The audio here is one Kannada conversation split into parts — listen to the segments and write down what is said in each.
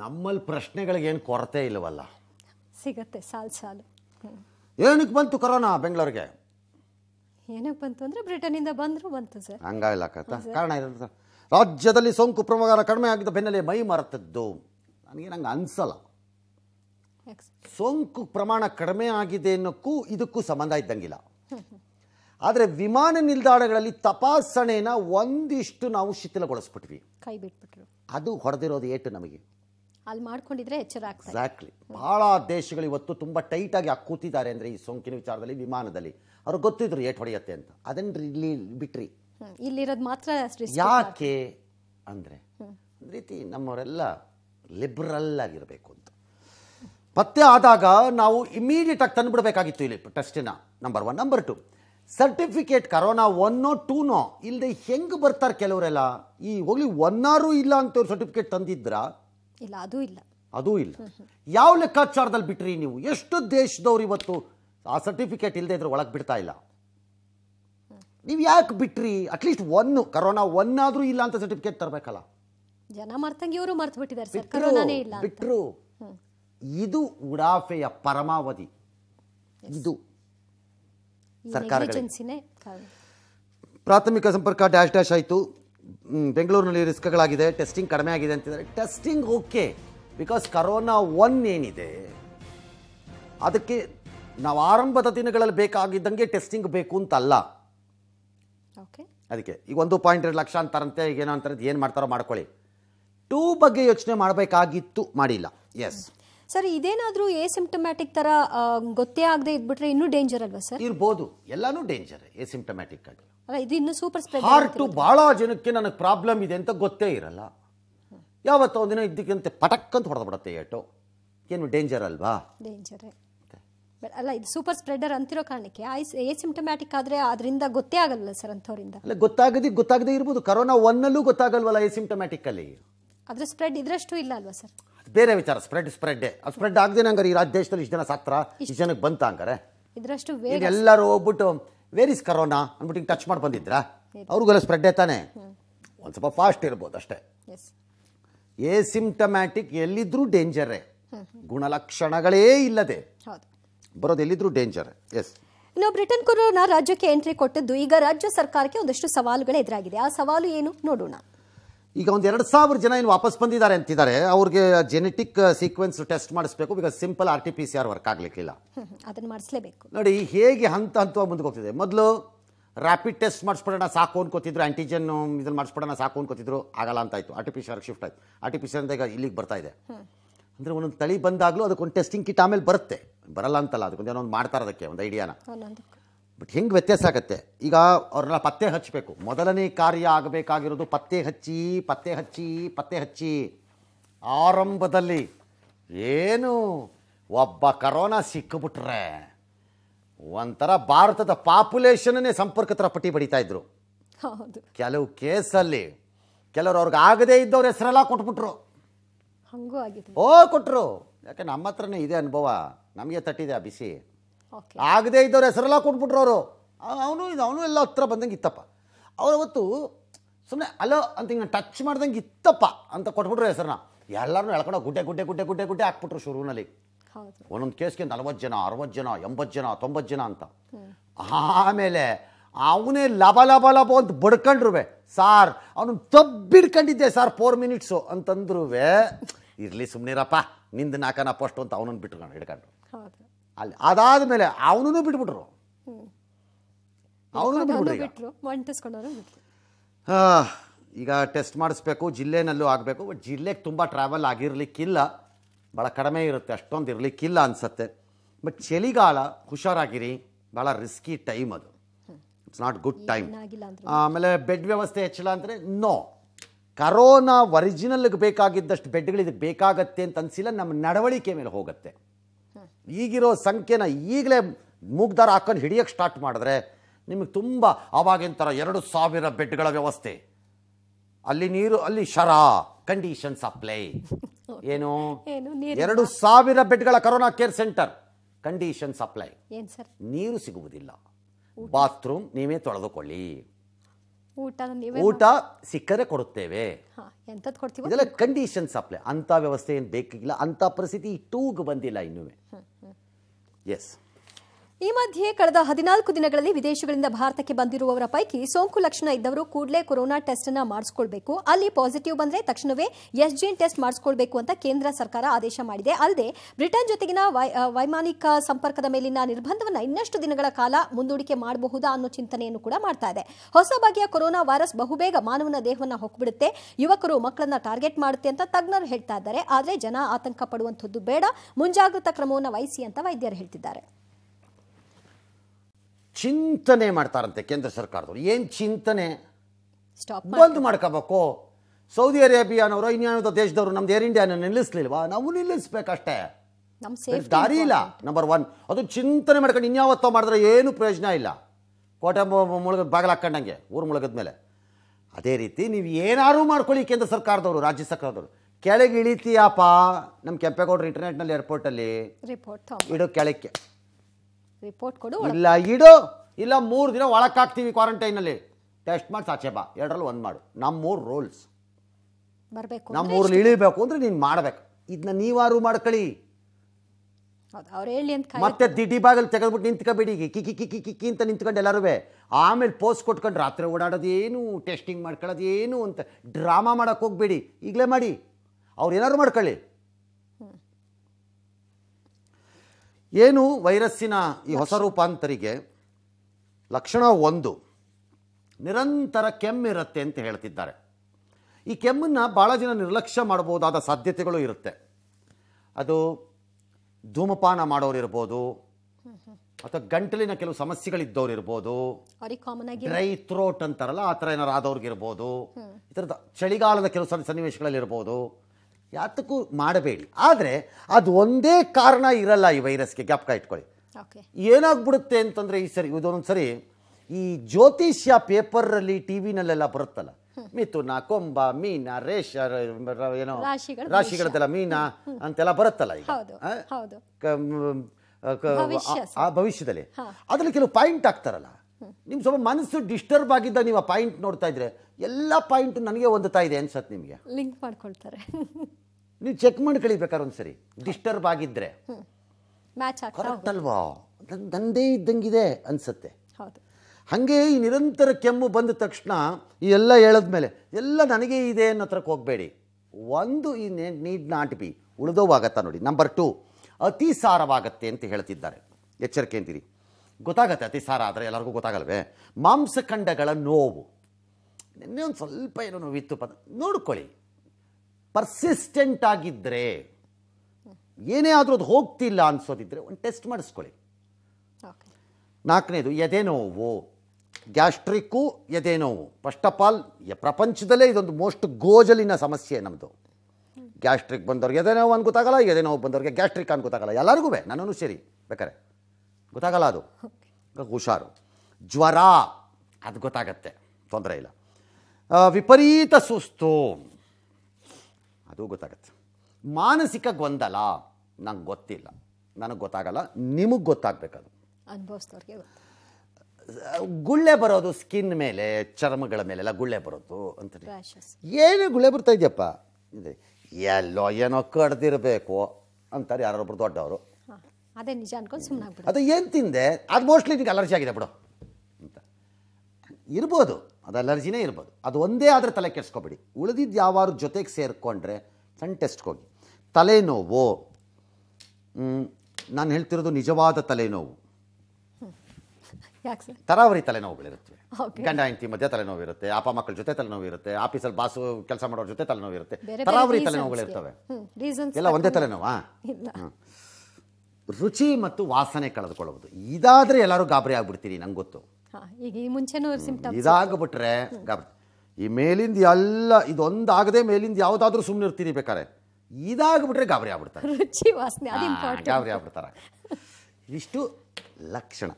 ನಮ್ಮಲ್ಲಿ ಏನು ಕೊರತೆ ಇಲ್ಲವಲ್ಲ ಸಿಗತ್ತೆ ಸಾಲು ಸಾಲು ಏನಕ್ಕೆ ಬಂತು ಕೊರೋನಾ ಬೆಂಗಳೂರಿಗೆ ಏನಕ್ಕೆ ಬಂತು ಅಂದರೆ ಬ್ರಿಟನ್ನಿಂದ ಬಂದ್ರು ಬಂತು ಸರ್ ಹಂಗಾಗಿಲ್ಲ ಕಾರಣ ಸರ್ ರಾಜ್ಯದಲ್ಲಿ ಸೋಂಕು ಪ್ರಮಾಣ ಕಡಿಮೆ ಆಗಿದ್ದ ಬೆನ್ನಲ್ಲೇ ಮೈ ಮರೆತದ್ದು ನನಗೆ ನಂಗೆ ಅನ್ಸಲ್ಲ ಸೋಂಕು ಪ್ರಮಾಣ ಕಡಿಮೆ ಆಗಿದೆ ಅನ್ನೋಕ್ಕೂ ಇದಕ್ಕೂ ಸಂಬಂಧ ಇದ್ದಂಗಿಲ್ಲ ಆದರೆ ವಿಮಾನ ನಿಲ್ದಾಣಗಳಲ್ಲಿ ತಪಾಸಣೆನ ಒಂದಿಷ್ಟು ನಾವು ಶಿಥಿಲಗೊಳಿಸ್ಬಿಟ್ವಿ ಕೈ ಬಿಟ್ಬಿಟ್ರು ಅದು ಹೊಡೆದಿರೋದು ಏಟು ನಮಗೆ ಅಲ್ಲಿ ಮಾಡ್ಕೊಂಡಿದ್ರೆ ಎಚ್ಚರ ಎಕ್ಸಾಕ್ಟ್ಲಿ ಭಾಳ ದೇಶಗಳು ಇವತ್ತು ತುಂಬ ಟೈಟ್ ಆಗಿ ಕೂತಿದ್ದಾರೆ ಅಂದ್ರೆ ಈ ಸೋಂಕಿನ ವಿಚಾರದಲ್ಲಿ ವಿಮಾನದಲ್ಲಿ ಅವ್ರು ಗೊತ್ತಿದ್ರು ಏಟ್ ಹೊಡೆಯುತ್ತೆ ಅಂತ ಅದನ್ನು ಇಲ್ಲಿ ಬಿಟ್ರಿ ಇಲ್ಲಿರೋದು ಮಾತ್ರ ಯಾಕೆ ಅಂದ್ರೆ ರೀತಿ ನಮ್ಮವರೆಲ್ಲ ಲಿಬ್ರಲ್ ಆಗಿರಬೇಕು ಅಂತ ಪತ್ತೆ ಆದಾಗ ನಾವು ಇಮಿಡಿಯೇಟ್ ಆಗಿ ಬಿಡಬೇಕಾಗಿತ್ತು ಇಲ್ಲಿ ಟೆಸ್ಟಿನ number one number two certificate corona ಒನ್ನೋ ಟೂನೋ ಇಲ್ಲದೆ ಹೆಂಗೆ ಬರ್ತಾರೆ ಕೆಲವರೆಲ್ಲ ಈ ಹೋಗ್ಲಿ ಒನ್ ಆರು ಇಲ್ಲ ಅಂತ ಸರ್ಟಿಫಿಕೇಟ್ ತಂದಿದ್ರ ಇಲ್ಲ ಅದೂ ಇಲ್ಲ ಅದೂ ಇಲ್ಲ ಯಾವ ಲೆಕ್ಕಾಚಾರದಲ್ಲಿ ಬಿಟ್ರಿ ನೀವು ಎಷ್ಟು ದೇಶದವ್ರು ಇವತ್ತು ಆ ಸರ್ಟಿಫಿಕೇಟ್ ಇಲ್ಲದೆ ಇದ್ರೆ ಒಳಗೆ ಬಿಡ್ತಾ ಇಲ್ಲ ನೀವು ಯಾಕೆ ಬಿಟ್ರಿ ಅಟ್ಲೀಸ್ಟ್ ಒನ್ ಕರೋನಾ ಒನ್ ಆದ್ರೂ ಇಲ್ಲ ಅಂತ ಸರ್ಟಿಫಿಕೇಟ್ ತರಬೇಕಲ್ಲ ಜನ ಮರ್ತಂಗಿ ಮರ್ತು ಬಿಟ್ಟಿದ್ದಾರೆ ಇಲ್ಲ ಬಿಟ್ರು ಇದು ಉಡಾಫೆಯ ಪರಮಾವಧಿ ಇದು ಸರ್ಕಾರ ಪ್ರಾಥಮಿಕ ಸಂಪರ್ಕ ಡ್ಯಾಶ್ ಡ್ಯಾಶ್ ಆಯಿತು ಬೆಂಗಳೂರಿನಲ್ಲಿ ರಿಸ್ಕ್ಗಳಾಗಿದೆ ಟೆಸ್ಟಿಂಗ್ ಕಡಿಮೆ ಆಗಿದೆ ಅಂತಿದ್ದಾರೆ testing okay because corona one ಏನಿದೆ ಅದಕ್ಕೆ ನಾವು ಆರಂಭದ ದಿನಗಳಲ್ಲಿ ಬೇಕಾಗಿದ್ದಂಗೆ ಟೆಸ್ಟಿಂಗ್ ಬೇಕು ಅಂತಲ್ಲ ಓಕೆ ಅದಕ್ಕೆ ಈಗ ಒಂದು ಪಾಯಿಂಟ್ ಎರಡು ಲಕ್ಷ ಅಂತಾರಂತೆ ಈಗೇನೋ ಅಂತಾರಂತೆ ಏನು ಮಾಡ್ತಾರೋ ಮಾಡ್ಕೊಳ್ಳಿ ಟೂ ಬಗ್ಗೆ ಯೋಚನೆ ಮಾಡಬೇಕಾಗಿತ್ತು ಮಾಡಿಲ್ಲ ಎಸ್ ಸರ್ ಇದೇನಾದರೂ ಸಿಂಪ್ಟಮ್ಯಾಟಿಕ್ ಥರ ಗೊತ್ತೇ ಆಗದೆ ಇದ್ಬಿಟ್ರೆ ಇನ್ನೂ ಡೇಂಜರ್ ಅಲ್ವಾ ಸರ್ ಇರ್ಬೋದು ಎಲ್ಲನೂ ಡೇಂಜರ್ ಎ ಆಗಿ ಅಲ್ಲ ಇದು ಸೂಪರ್ ಸ್ಪ್ರೆಡರ್ ಹಾರ್ಟು ಭಾಳ ಜನಕ್ಕೆ ನನಗೆ ಪ್ರಾಬ್ಲಮ್ ಇದೆ ಅಂತ ಗೊತ್ತೇ ಇರಲ್ಲ ಯಾವತ್ತೋ ಒಂದಿನ ಇದ್ದಕ್ಕಿಂತ ಪಟಕ್ ಅಂತ ಹೊಡೆದ್ಬಿಡತ್ತೆ ಏಟು ಏನು ಡೇಂಜರ್ ಅಲ್ವಾ ಡೇಂಜರೇ ಅಲ್ಲ ಇದು ಸೂಪರ್ ಸ್ಪ್ರೆಡರ್ ಅಂತಿರೋ ಕಾರಣಕ್ಕೆ ಐಸ್ ಏ ಸಿಂಪ್ಟಮ್ಯಾಟಿಕ್ ಆದರೆ ಅದರಿಂದ ಗೊತ್ತೇ ಆಗಲ್ಲ ಸರ್ ಅಂಥವ್ರಿಂದ ಅಲ್ಲ ಗೊತ್ತಾಗದೆ ಗೊತ್ತಾಗದೇ ಇರ್ಬೋದು ಕರೋನಾ ಒನ್ನಲ್ಲೂ ಗೊತ್ತಾಗಲ್ವಲ್ಲ ಎ ಸಿಂಪ್ಟಮ್ಯಾಟಿಕಲ್ಲಿ ಅದರ ಸ್ಪ್ರೆಡ್ ಇದರಷ್ಟು ಇಲ್ಲ ಅಲ್ವಾ ಸರ್ ಬೇರೆ ವಿಚಾರ ಸ್ಪ್ರೆಡ್ ಸ್ಪ್ರೆಡ್ ಅದು ಸ್ಪ್ರೆಡ್ ಆಗದೆ ನಂಗೆ ಈ ರಾಜ್ಯ ದೇಶದಲ್ಲಿ ಇಷ್ಟು ಜನ ಸಾತ್ರ ಇಷ್ಟು ಜನಕ್ಕೆ ಬಂತ ಹಂಗಾರೆ ಇದರಷ್ಟು ಎಲ್ಲರೂ ಹೋಗ್ಬಿಟ್ಟು ವೇರ್ ಇಸ್ ಕರೋನಾ ಅಂದ್ಬಿಟ್ಟು ಟಚ್ ಮಾಡಿ ಬಂದಿದ್ರಾ ಅವ್ರಿಗೆಲ್ಲ ಸ್ಪ್ರೆಡ್ ತಾನೆ ಒಂದು ಸ್ವಲ್ಪ ಫಾಸ್ಟ್ ಇರ್ಬೋದು ಅಷ್ಟೇ ಎ ಸಿಂಪ್ಟಮ್ಯಾಟಿಕ್ ಎಲ್ಲಿದ್ರೂ ಡೇಂಜರೇ ಗುಣಲಕ್ಷಣಗಳೇ ಇಲ್ಲದೆ ಬರೋದು ಎಲ್ಲಿದ್ರೂ ಡೇಂಜರ್ ಎಸ್ ಇನ್ನು ಬ್ರಿಟನ್ ಕೊರೋನಾ ರಾಜ್ಯಕ್ಕೆ ಎಂಟ್ರಿ ಕೊಟ್ಟದ್ದು ಈಗ ರಾಜ್ಯ ಸರ್ಕಾರಕ್ಕೆ ಒಂದಷ್ಟು ಸವಾಲುಗಳು ಎದುರಾಗಿದೆ ಆ ಸವಾಲು ಏನು ನೋಡೋಣ ಈಗ ಒಂದು ಎರಡು ಸಾವಿರ ಜನ ಏನು ವಾಪಸ್ ಬಂದಿದ್ದಾರೆ ಅಂತಿದ್ದಾರೆ ಅವ್ರಿಗೆ ಜೆನೆಟಿಕ್ ಸೀಕ್ವೆನ್ಸ್ ಟೆಸ್ಟ್ ಮಾಡಿಸ್ಬೇಕು because simple R T P C R work ಆಗಲಿಕ್ಕಿಲ್ಲ ಅದನ್ನು ಮಾಡಿಸಲೇಬೇಕು ನೋಡಿ ಹೇಗೆ ಹಂತ ಹಂತವಾಗಿ ಮುಂದಕ್ಕೆ ಹೋಗ್ತಿದೆ ಮೊದಲು ರ್ಯಾಪಿಡ್ ಟೆಸ್ಟ್ ಮಾಡಿಸ್ಬಿಡೋಣ ಸಾಕು ಅನ್ಕೋತಿದ್ರು ಆಂಟಿಜೆನ್ um, ಇದನ್ನು ಮಾಡಿಸ್ಬಿಡೋಣ ಸಾಕು ಅನ್ಕೋತಿದ್ರು ಆಗಲ್ಲ ಆಯಿತು ಆರ್ ಟಿ ಪಿ ಸಿ ಆರ್ಗೆ ಶಿಫ್ಟ್ ಆಯಿತು R T P C R ಅಂತ ಈಗ ಇಲ್ಲಿಗೆ ಬರ್ತಾ ಇದೆ ಅಂದರೆ ಒಂದೊಂದು ತಳಿ ಬಂದಾಗಲೂ ಅದಕ್ಕೊಂದು ಟೆಸ್ಟಿಂಗ್ ಕಿಟ್ ಆಮೇಲೆ ಬರುತ್ತೆ ಬರಲ್ಲ ಅಂತಲ್ಲ ಅದಕ್ಕೊಂದು ಏನೋ ಒಂದು ಮಾಡ್ತಾರೆ ಅದಕ್ಕೆ ಒಂದು ಐಡಿಯಾನ ಬಟ್ ಹೆಂಗೆ ವ್ಯತ್ಯಾಸ ಆಗುತ್ತೆ ಈಗ ಅವ್ರನ್ನ ಪತ್ತೆ ಹಚ್ಚಬೇಕು ಮೊದಲನೇ ಕಾರ್ಯ ಆಗಬೇಕಾಗಿರೋದು ಪತ್ತೆ ಹಚ್ಚಿ ಪತ್ತೆ ಹಚ್ಚಿ ಪತ್ತೆ ಹಚ್ಚಿ ಆರಂಭದಲ್ಲಿ ಏನು ಒಬ್ಬ ಕರೋನಾ ಸಿಕ್ಕಿಬಿಟ್ರೆ ಒಂಥರ ಭಾರತದ ಪಾಪ್ಯುಲೇಷನ್ನೇ ಸಂಪರ್ಕತರ ಪಟ್ಟಿ ಬಡಿತಾ ಇದ್ರು ಕೆಲವು ಕೇಸಲ್ಲಿ ಕೆಲವರು ಅವ್ರಿಗೆ ಆಗದೇ ಇದ್ದವ್ರ ಹೆಸರೆಲ್ಲ ಕೊಟ್ಬಿಟ್ರು ಓ ಕೊಟ್ಟರು ಯಾಕೆ ನಮ್ಮ ಹತ್ರನೇ ಇದೆ ಅನುಭವ ನಮಗೆ ತಟ್ಟಿದೆ ಆ ಬಿಸಿ ಆಗದೇ ಇದ್ದವ್ರ ಹೆಸರೆಲ್ಲ ಕೊಟ್ಬಿಟ್ರು ಅವರು ಅವನು ಇದು ಅವನು ಎಲ್ಲ ಹತ್ರ ಬಂದಂಗೆ ಇತ್ತಪ್ಪ ಅವ್ರು ಅವತ್ತು ಸುಮ್ಮನೆ ಅಲೋ ಅಂತ ಹಿಂಗೆ ಟಚ್ ಮಾಡ್ದಂಗೆ ಇತ್ತಪ್ಪ ಅಂತ ಕೊಟ್ಬಿಟ್ರು ಹೆಸರನ್ನ ಎಲ್ಲರೂ ಎಳ್ಕೊಂಡು ಗುಡ್ಡೆ ಗುಡ್ಡೆ ಗುಡ್ಡೆ ಗುಡ್ಡೆ ಗುಡ್ಡೆ ಹಾಕ್ಬಿಟ್ರು ಶುರುವಿನಲ್ಲಿ ಒಂದೊಂದು ಕೇಸ್ಗೆ ನಲ್ವತ್ತು ಜನ ಅರವತ್ತು ಜನ ಎಂಬತ್ತು ಜನ ತೊಂಬತ್ತು ಜನ ಅಂತ ಆಮೇಲೆ ಅವನೇ ಲಬ ಲಭ ಲಬ ಅಂತ ಬಡ್ಕೊಂಡ್ರುವೆ ಸಾರ್ ಅವನು ತಬ್ಬಿಡ್ಕೊಂಡಿದ್ದೆ ಸಾರ್ ಫೋರ್ ಮಿನಿಟ್ಸು ಅಂತಂದ್ರೂ ಇರಲಿ ಸುಮ್ಮನಿರಪ್ಪ ನಿಂದು ನಾಕನ ಪೋಸ್ಟ್ ಅಂತ ಅವನನ್ನು ಬಿಟ್ಕೊಂಡು ಹಿಡ್ಕೊಂಡು ಅಲ್ಲಿ ಅದಾದ ಮೇಲೆ ಅವನು ಬಿಟ್ಬಿಟ್ರು ಅವನು ಈಗ ಟೆಸ್ಟ್ ಮಾಡಿಸ್ಬೇಕು ಜಿಲ್ಲೆನಲ್ಲೂ ಆಗಬೇಕು ಬಟ್ ಜಿಲ್ಲೆಗೆ ತುಂಬ ಟ್ರಾವೆಲ್ ಆಗಿರಲಿಕ್ಕಿಲ್ಲ ಭಾಳ ಕಡಿಮೆ ಇರುತ್ತೆ ಅಷ್ಟೊಂದು ಇರಲಿಕ್ಕಿಲ್ಲ ಅನಿಸುತ್ತೆ ಬಟ್ ಚಳಿಗಾಲ ಹುಷಾರಾಗಿರಿ ಭಾಳ ರಿಸ್ಕಿ ಟೈಮ್ ಅದು ಇಟ್ಸ್ ನಾಟ್ ಗುಡ್ ಟೈಮ್ ಆಮೇಲೆ ಬೆಡ್ ವ್ಯವಸ್ಥೆ ಹೆಚ್ಚಿಲ್ಲ ಅಂದರೆ ನೋ ಕರೋನಾ ಒರಿಜಿನಲ್ಗೆ ಬೇಕಾಗಿದ್ದಷ್ಟು ಬೆಡ್ಗಳು ಇದಕ್ಕೆ ಬೇಕಾಗತ್ತೆ ಅಂತ ಅನಿಸಿಲ್ಲ ನಮ್ಮ ನಡವಳಿಕೆ ಮೇಲೆ ಹೋಗುತ್ತೆ ಈಗಿರೋ ಸಂಖ್ಯೆನ ಈಗಲೇ ಮೂಗ್ದಾರ ಹಾಕೊಂಡು ಹಿಡಿಯೋಕ್ಕೆ ಸ್ಟಾರ್ಟ್ ಮಾಡಿದ್ರೆ ನಿಮಗೆ ತುಂಬ ಆವಾಗಿನ ಥರ ಎರಡು ಸಾವಿರ ಬೆಡ್ಗಳ ವ್ಯವಸ್ಥೆ ಅಲ್ಲಿ ನೀರು ಅಲ್ಲಿ ಶರ ಕಂಡೀಷನ್ ಸಪ್ಲೈ ಏನು ಎರಡು ಸಾವಿರ ಬೆಡ್ಗಳ corona care centre condition supply ನೀರು ಸಿಗುವುದಿಲ್ಲ ಬಾತ್ರೂಮ್ ನೀವೇ ತೊಳೆದುಕೊಳ್ಳಿ ಊಟ ಸಿಕ್ಕರೆ ಕೊಡುತ್ತೇವೆ ಕಂಡೀಷನ್ ಸಪ್ಲೈ ಅಪ್ಲೈ ಅಂಥ ವ್ಯವಸ್ಥೆ ಏನು ಬೇಕಿಲ್ಲ ಅಂತ ಪರಿಸ್ಥಿತಿ ಇಟ್ಟೂಗ್ ಬಂದಿಲ್ಲ ಇನ್ನೂ Yes. ಈ ಮಧ್ಯೆ ಕಳೆದ ಹದಿನಾಲ್ಕು ದಿನಗಳಲ್ಲಿ ವಿದೇಶಗಳಿಂದ ಭಾರತಕ್ಕೆ ಬಂದಿರುವವರ ಪೈಕಿ ಸೋಂಕು ಲಕ್ಷಣ ಇದ್ದವರು ಕೂಡಲೇ ಕೊರೋನಾ ಟೆಸ್ಟ್ ಅನ್ನ ಮಾಡಿಸಿಕೊಳ್ಬೇಕು ಅಲ್ಲಿ ಪಾಸಿಟಿವ್ ಬಂದ್ರೆ ತಕ್ಷಣವೇ ಎಸ್ಜಿಎನ್ ಟೆಸ್ಟ್ ಮಾಡಿಸಿಕೊಳ್ಬೇಕು ಅಂತ ಕೇಂದ್ರ ಸರ್ಕಾರ ಆದೇಶ ಮಾಡಿದೆ ಅಲ್ಲದೆ ಬ್ರಿಟನ್ ಜೊತೆಗಿನ ವೈಮಾನಿಕ ಸಂಪರ್ಕದ ಮೇಲಿನ ನಿರ್ಬಂಧವನ್ನು ಇನ್ನಷ್ಟು ದಿನಗಳ ಕಾಲ ಮುಂದೂಡಿಕೆ ಮಾಡಬಹುದಾ ಅನ್ನೋ ಚಿಂತನೆಯನ್ನು ಕೂಡ ಮಾಡ್ತಾ ಇದೆ ಹೊಸ ಬಗೆಯ ಕೊರೋನಾ ವೈರಸ್ ಬಹುಬೇಗ ಮಾನವನ ದೇಹವನ್ನು ಹೊಕ್ಕಿಬಿಡುತ್ತೆ ಯುವಕರು ಮಕ್ಕಳನ್ನ ಟಾರ್ಗೆಟ್ ಮಾಡುತ್ತೆ ಅಂತ ತಜ್ಞರು ಹೇಳ್ತಾ ಇದ್ದಾರೆ ಆದರೆ ಜನ ಆತಂಕ ಪಡುವಂಥದ್ದು ಬೇಡ ಮುಂಜಾಗ್ರತಾ ಕ್ರಮವನ್ನು ವಹಿಸಿ ಅಂತ ವೈದ್ಯರು ಹೇಳ್ತಿದ್ದಾರೆ ಚಿಂತನೆ ಮಾಡ್ತಾರಂತೆ ಕೇಂದ್ರ ಸರ್ಕಾರದವರು ಏನು ಚಿಂತನೆ ಬಂದ್ ಮಾಡ್ಕೋಬೇಕು ಸೌದಿ ಅರೇಬಿಯಾನವರು ಇನ್ಯಾವುದ ದೇಶದವರು ನಮ್ದು ಏರ್ ಇಂಡಿಯಾನ ನಿಲ್ಲಿಸ್ಲಿಲ್ವಾ ನಾವು ನಿಲ್ಲಿಸ್ಬೇಕಷ್ಟೇ ದಾರಿ ಇಲ್ಲ ನಂಬರ್ ಒನ್ ಅದು ಚಿಂತನೆ ಮಾಡ್ಕೊಂಡು ಇನ್ಯಾವತ್ತೋ ಮಾಡಿದ್ರೆ ಏನು ಪ್ರಯೋಜನ ಇಲ್ಲ ಕೋಟೆ ಮುಳುಗ ಬಾಗಿಲಾಕ್ಕಂಡಂಗೆ ಊರು ಮುಳುಗದ ಮೇಲೆ ಅದೇ ರೀತಿ ನೀವು ಏನಾರು ಮಾಡ್ಕೊಳ್ಳಿ ಕೇಂದ್ರ ಸರ್ಕಾರದವರು ರಾಜ್ಯ ಸರ್ಕಾರದವರು ಕೆಳಗೆ ಇಳಿತೀಯಪ್ಪ ನಮ್ಮ ಕೆಂಪೇಗೌಡರು ಇಂಟರ್ನ್ಯಾಷನಲ್ ಏರ್ಪೋರ್ಟಲ್ಲಿ ಇಡೋ ಕೆಳಕ್ಕೆ ರಿಪೋರ್ಟ್ ಕೊಡು ಇಲ್ಲ ಇಡು ಇಲ್ಲ ಮೂರು ದಿನ ಒಳಕ್ಕಾಗ್ತೀವಿ ಕ್ವಾರಂಟೈನಲ್ಲಿ ಟೆಸ್ಟ್ ಮಾಡಿ ಸಾಚೆ ಬಾ ಎರಡರಲ್ಲಿ ಒಂದು ಮಾಡು ನಮ್ಮೂರು ರೂಲ್ಸ್ ಬರಬೇಕು ನಮ್ಮೂರಲ್ಲಿ ಇಳಿಬೇಕು ಅಂದರೆ ನೀನು ಮಾಡಬೇಕು ಇದನ್ನ ನೀವಾರು ಮಾಡ್ಕೊಳ್ಳಿ ಅವ್ರು ಹೇಳಿ ಅಂತ ಮತ್ತೆ ದಿಡಿ ಬಾಗಿಲು ತೆಗೆದ್ಬಿಟ್ಟು ನಿಂತ್ಕೊಬೇಡಿ ಕಿ ಕಿ ಕಿ ಕಿ ಅಂತ ನಿಂತ್ಕೊಂಡು ಎಲ್ಲರೂ ಆಮೇಲೆ ಪೋಸ್ಟ್ ಕೊಟ್ಕೊಂಡು ರಾತ್ರಿ ಓಡಾಡೋದೇನು ಟೆಸ್ಟಿಂಗ್ ಏನು ಅಂತ ಡ್ರಾಮಾ ಮಾಡೋಕ್ಕೆ ಹೋಗಬೇಡಿ ಈಗಲೇ ಮಾಡಿ ಅವ್ರು ಏನಾದ್ರು ಮಾಡ್ಕೊಳ್ಳಿ ಏನು ವೈರಸ್ಸಿನ ಈ ಹೊಸ ರೂಪಾಂತರಿಗೆ ಲಕ್ಷಣ ಒಂದು ನಿರಂತರ ಕೆಮ್ಮಿರುತ್ತೆ ಅಂತ ಹೇಳ್ತಿದ್ದಾರೆ ಈ ಕೆಮ್ಮನ್ನು ಭಾಳ ಜನ ನಿರ್ಲಕ್ಷ್ಯ ಮಾಡ್ಬೋದಾದ ಸಾಧ್ಯತೆಗಳು ಇರುತ್ತೆ ಅದು ಧೂಮಪಾನ ಮಾಡೋರಿರ್ಬೋದು ಅಥವಾ ಗಂಟಲಿನ ಕೆಲವು ಸಮಸ್ಯೆಗಳಿದ್ದವ್ರಿರ್ಬೋದು ಡ್ರೈ ಥ್ರೋಟ್ ಅಂತಾರಲ್ಲ ಆ ಥರ ಏನಾದ್ರು ಆದವ್ರಿಗಿರ್ಬೋದು ಈ ಥರದ ಚಳಿಗಾಲದ ಕೆಲವು ಸಣ್ಣ ಸನ್ನಿವೇಶಗಳಲ್ಲಿರ್ಬೋದು ಯಾತಕ್ಕೂ ಮಾಡಬೇಡಿ ಆದರೆ ಅದು ಒಂದೇ ಕಾರಣ ಇರಲ್ಲ ಈ ವೈರಸ್ಗೆ ಜ್ಞಾಪಕ ಇಟ್ಕೊಳ್ಳಿ ಏನಾಗ್ಬಿಡುತ್ತೆ ಅಂತಂದರೆ ಈ ಸರಿ ಇದೊಂದು ಸರಿ ಈ ಜ್ಯೋತಿಷ್ಯ ಪೇಪರಲ್ಲಿ ಟಿ ವಿನಲ್ಲೆಲ್ಲ ಬರುತ್ತಲ್ಲ ಮಿಥುನ ಕೊಂಬ ಮೀನ ರೇಷ ಏನೋ ರಾಶಿಗಳದ್ದೆಲ್ಲ ಮೀನ ಅಂತೆಲ್ಲ ಬರುತ್ತಲ್ಲ ಈಗ ಆ ಭವಿಷ್ಯದಲ್ಲಿ ಅದರಲ್ಲಿ ಕೆಲವು ಪಾಯಿಂಟ್ ಆಗ್ತಾರಲ್ಲ ನಿಮ್ಮ ಸ್ವಲ್ಪ ಮನಸ್ಸು ಡಿಸ್ಟರ್ಬ್ ಆಗಿದ್ದ ನೀವು ಆ ಪಾಯಿಂಟ್ ನೋಡ್ತಾ ಇದ್ರೆ ಎಲ್ಲ ಪಾಯಿಂಟ್ ನನಗೆ ಹೊಂದುತ್ತಾ ಇದೆ ಅನ್ಸತ್ ನಿಮಗೆ ಲಿಂಕ್ ಮಾಡ್ಕೊಳ್ತಾರೆ ನೀವು ಚೆಕ್ ಮಾಡಿ ಕಳಿಬೇಕಾದ್ರೆ ಒಂದ್ಸರಿ ಸರಿ ಡಿಸ್ಟರ್ಬ್ ಆಗಿದ್ದರೆ ಕರೆಕ್ಟ್ ಅಲ್ವಾ ನಂದೇ ಇದ್ದಂಗಿದೆ ಅನಿಸುತ್ತೆ ಹಾಗೆ ಈ ನಿರಂತರ ಕೆಮ್ಮು ಬಂದ ತಕ್ಷಣ ಈ ಎಲ್ಲ ಹೇಳದ್ಮೇಲೆ ಎಲ್ಲ ನನಗೆ ಇದೆ ಅನ್ನೋ ಹತ್ರಕ್ಕೆ ಹೋಗಬೇಡಿ ಒಂದು ಈ ನೀಡ್ ನಾಟ್ ಬಿ ಉಳಿದೋವಾಗತ್ತ ನೋಡಿ ನಂಬರ್ ಟು ಅತಿಸಾರವಾಗತ್ತೆ ಅಂತ ಹೇಳ್ತಿದ್ದಾರೆ ಎಚ್ಚರಿಕೆ ಅಂತೀರಿ ಗೊತ್ತಾಗತ್ತೆ ಅತಿಸಾರ ಆದರೆ ಎಲ್ಲರಿಗೂ ಗೊತ್ತಾಗಲ್ವೇ ಮಾಂಸಖಂಡಗಳ ನೋವು ನಿನ್ನೆ ಒಂದು ಸ್ವಲ್ಪ ಏನೋ ನೋವಿತ್ತು ಪದ ನೋಡ್ಕೊಳ್ಳಿ ಪರ್ಸಿಸ್ಟೆಂಟ್ ಆಗಿದ್ದರೆ ಏನೇ ಆದರೂ ಅದು ಹೋಗ್ತಿಲ್ಲ ಅನಿಸೋದಿದ್ದರೆ ಒಂದು ಟೆಸ್ಟ್ ಮಾಡಿಸ್ಕೊಳ್ಳಿ ನಾಲ್ಕನೇದು ಎದೆ ನೋವು ಗ್ಯಾಸ್ಟ್ರಿಕ್ಕು ಎದೆ ನೋವು ಫಸ್ಟ್ ಆಫ್ ಆಲ್ ಪ್ರಪಂಚದಲ್ಲೇ ಇದೊಂದು ಮೋಸ್ಟ್ ಗೋಜಲಿನ ಸಮಸ್ಯೆ ನಮ್ಮದು ಗ್ಯಾಸ್ಟ್ರಿಕ್ ಬಂದವ್ರಿಗೆ ಎದೆ ನೋವು ಅಂತ ಗೊತ್ತಾಗಲ್ಲ ಎದೆ ನೋವು ಬಂದವ್ರಿಗೆ ಗ್ಯಾಸ್ಟ್ರಿಕ್ ಅಂತ ಗೊತ್ತಾಗಲ್ಲ ಎಲ್ಲರಿಗೂ ನಾನು ಸರಿ ಬೇಕಾರೆ ಗೊತ್ತಾಗಲ್ಲ ಅದು ಹುಷಾರು ಜ್ವರ ಅದು ಗೊತ್ತಾಗತ್ತೆ ತೊಂದರೆ ಇಲ್ಲ ವಿಪರೀತ ಸುಸ್ತು ಅದು ಗೊತ್ತಾಗತ್ತೆ ಮಾನಸಿಕ ಗೊಂದಲ ನಂಗೆ ಗೊತ್ತಿಲ್ಲ ನನಗೆ ಗೊತ್ತಾಗಲ್ಲ ನಿಮಗೆ ಗೊತ್ತಾಗಬೇಕದು ಅನುಭವಿಸ್ತವ್ರಿಗೆ ಗುಳ್ಳೆ ಬರೋದು ಸ್ಕಿನ್ ಮೇಲೆ ಚರ್ಮಗಳ ಮೇಲೆಲ್ಲ ಗುಳ್ಳೆ ಬರೋದು ಅಂತ ಏನು ಗುಳ್ಳೆ ಬರ್ತಾ ಇದೆಯಪ್ಪ ಇದೆ ಎಲ್ಲೋ ಏನೋ ಕಡ್ದಿರಬೇಕು ಅಂತಾರೆ ಯಾರೊಬ್ಬರು ದೊಡ್ಡವರು ಅದೇ ನಿಜ ಅನ್ಕೊಂಡು ಸುಮ್ಮನೆ ಅದು ಏನು ತಿಂದೆ ಅದು ಮೋಸ್ಟ್ಲಿ ನಿಮ್ಗೆ ಅಲರ್ಜಿ ಆಗಿದೆ ಬಿಡು ಇರ್ಬೋದು ಅದು ಅಲರ್ಜಿನೇ ಇರ್ಬೋದು ಅದು ಒಂದೇ ಆದರೆ ತಲೆ ಕೆಡ್ಸ್ಕೊಬೇಡಿ ಉಳಿದಿದ್ದು ಯಾವಾರು ಜೊತೆಗೆ ಸೇರಿಕೊಂಡ್ರೆ ಸಣ್ಣ ಟೆಸ್ಟ್ಗೆ ಹೋಗಿ ತಲೆನೋವು ನಾನು ಹೇಳ್ತಿರೋದು ನಿಜವಾದ ತಲೆನೋವು ತರಾವರಿ ತಲೆನೋವುಗಳಿರುತ್ತೆ ಗಂಡ ಹೆಂಡತಿ ಮಧ್ಯೆ ತಲೆನೋವು ಇರುತ್ತೆ ಅಪ್ಪ ಮಕ್ಕಳ ಜೊತೆ ತಲೆನೋವು ಇರುತ್ತೆ ಆಫೀಸಲ್ಲಿ ಬಾಸು ಕೆಲಸ ಮಾಡೋರ ಜೊತೆ ತಲೆನೋವು ಇರುತ್ತೆ ತರಾವರಿ ತಲೆನೋವುಗಳಿರ್ತವೆ ಎಲ್ಲ ಒಂದೇ ತಲೆನೋವಾ ರುಚಿ ಮತ್ತು ವಾಸನೆ ಕಳೆದುಕೊಳ್ಳುವುದು ಇದಾದರೆ ಎಲ್ಲರೂ ಗಾಬರಿ ಆಗ್ಬಿಡ್ತೀರಿ ನಂಗೆ ಗೊತ್ತು ಈಗ ಈ ಮುಂಚೆನೂ ಸಿಂಪ್ಟಮ್ ಇದಾಗ್ಬಿಟ್ರೆ ಈ ಮೇಲಿಂದ ಎಲ್ಲ ಇದೊಂದು ಮೇಲಿಂದ ಯಾವ್ದಾದ್ರೂ ಸುಮ್ಮನೆ ಇರ್ತೀನಿ ಬೇಕಾರೆ ಇದಾಗ್ಬಿಟ್ರೆ ಗಾಬರಿ ಆಗ್ಬಿಡ್ತಾರೆ ರುಚಿ ವಾಸನೆ ಗಾಬರಿ ಆಗ್ಬಿಡ್ತಾರೆ ಇಷ್ಟು ಲಕ್ಷಣ